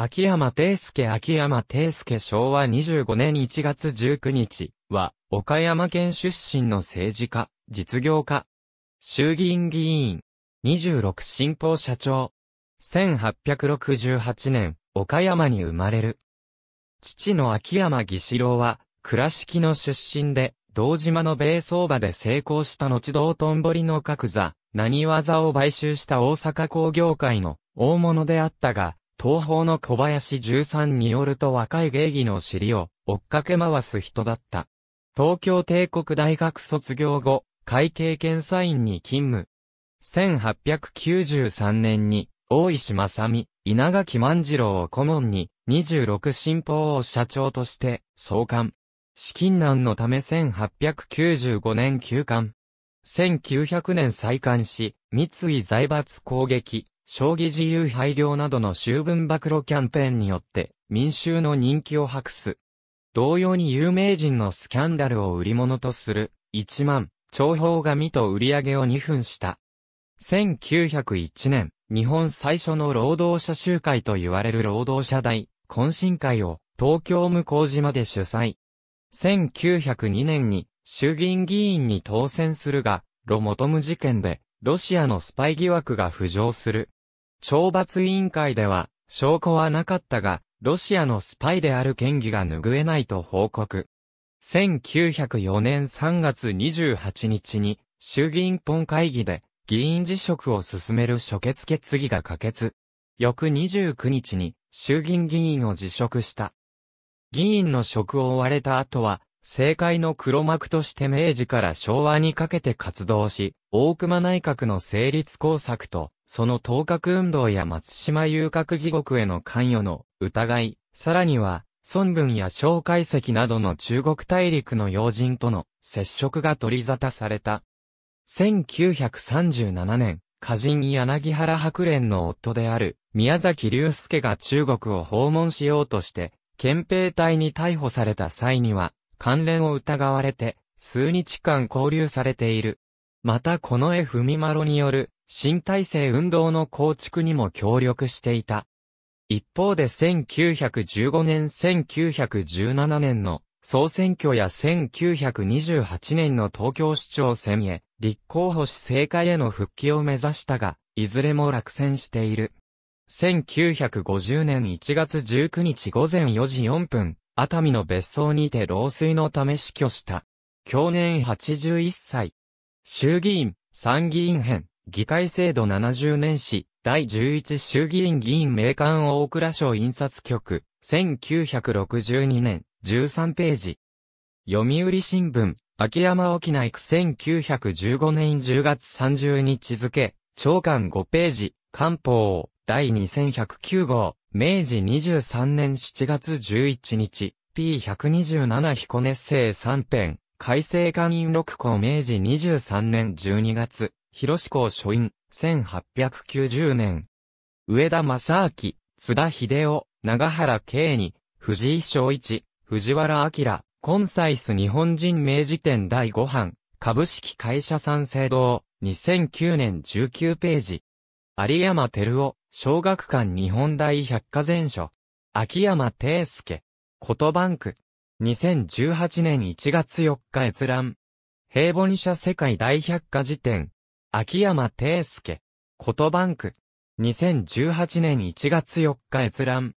秋山定介秋山定介昭和25年1月19日は、岡山県出身の政治家、実業家、衆議院議員、26新報社長、1868年、岡山に生まれる。父の秋山義志郎は、倉敷の出身で、道島の米相場で成功した後道頓堀の各座、何技を買収した大阪工業会の大物であったが、東方の小林十三によると若い芸妓の尻を追っかけ回す人だった。東京帝国大学卒業後、会計検査院に勤務。1893年に、大石正美、稲垣万次郎を顧問に、26新法を社長として、創刊。資金難のため1895年休刊。1900年再刊し、三井財閥攻撃、将棋自由廃業などの終分暴露キャンペーンによって民衆の人気を博す。同様に有名人のスキャンダルを売り物とする1万長報紙と売り上げを2分した。1901年、日本最初の労働者集会と言われる労働者大懇親会を東京向島で主催。1902年に衆議院議員に当選するが、ロモトム事件でロシアのスパイ疑惑が浮上する。懲罰委員会では、証拠はなかったが、ロシアのスパイである嫌疑が拭えないと報告。1904年3月28日に、衆議院本会議で、議員辞職を進める初決決議が可決。翌29日に、衆議院議員を辞職した。議員の職を追われた後は、政界の黒幕として明治から昭和にかけて活動し、大熊内閣の成立工作と、その東角運動や松島遊郭義国への関与の疑い、さらには、孫文や蒋介石などの中国大陸の要人との接触が取り沙汰された。1937年、歌人柳原白蓮の夫である宮崎隆介が中国を訪問しようとして、憲兵隊に逮捕された際には、関連を疑われて、数日間交流されている。またこの絵踏みまろによる新体制運動の構築にも協力していた。一方で1915年1917年の総選挙や1928年の東京市長選へ立候補し政界への復帰を目指したが、いずれも落選している。1950年1月19日午前4時4分、熱海の別荘にて老衰のため死去した。去年81歳。衆議院、参議院編、議会制度70年史、第11衆議院議員名官大倉省印刷局、1962年、13ページ。読売新聞、秋山沖内区1915年10月30日付、長官5ページ、官報、第2109号、明治23年7月11日、P127 彦根生3編、改正官員6項明治23年12月、広志校書院、1890年。上田正明、津田秀夫、長原慶に、藤井翔一、藤原明、コンサイス日本人名辞典第5版、株式会社三省堂、2009年19ページ。有山照夫、小学館日本大百科全書。秋山定介。ことバンク。2018年1月4日閲覧。平凡社世界大百科事典。秋山定介、ことバンク。2018年1月4日閲覧。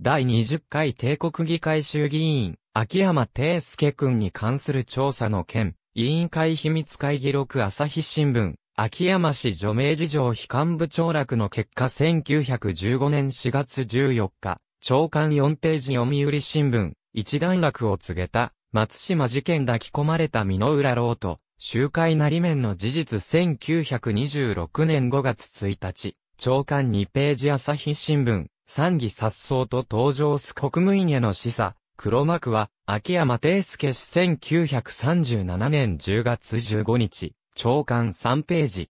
第20回帝国議会衆議院、秋山定介君に関する調査の件、委員会秘密会議録朝日新聞、秋山市除名事情非幹部長落の結果1915年4月14日、長官4ページ読売新聞、一段落を告げた、松島事件抱き込まれた美濃浦老と、集会なり面の事実1926年5月1日、長官2ページ朝日新聞、参議殺走と登場す国務院への示唆、黒幕は、秋山定介氏1937年10月15日、長官3ページ。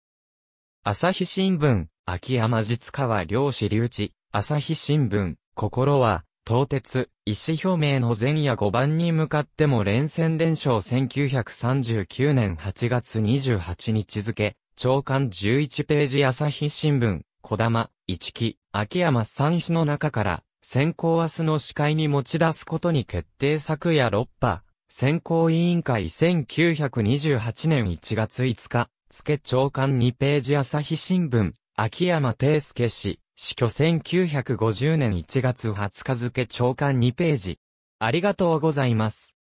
朝日新聞、秋山実川漁師留置、朝日新聞、心は、東鉄、意思表明の前夜5番に向かっても連戦連勝1939年8月28日付、長官11ページ朝日新聞、小玉、一木、秋山三氏の中から、選考明日の司会に持ち出すことに決定昨夜6波、選考委員会1928年1月5日、付長官2ページ朝日新聞、秋山定介氏、死去1950年1月20日付長官2ページ。ありがとうございます。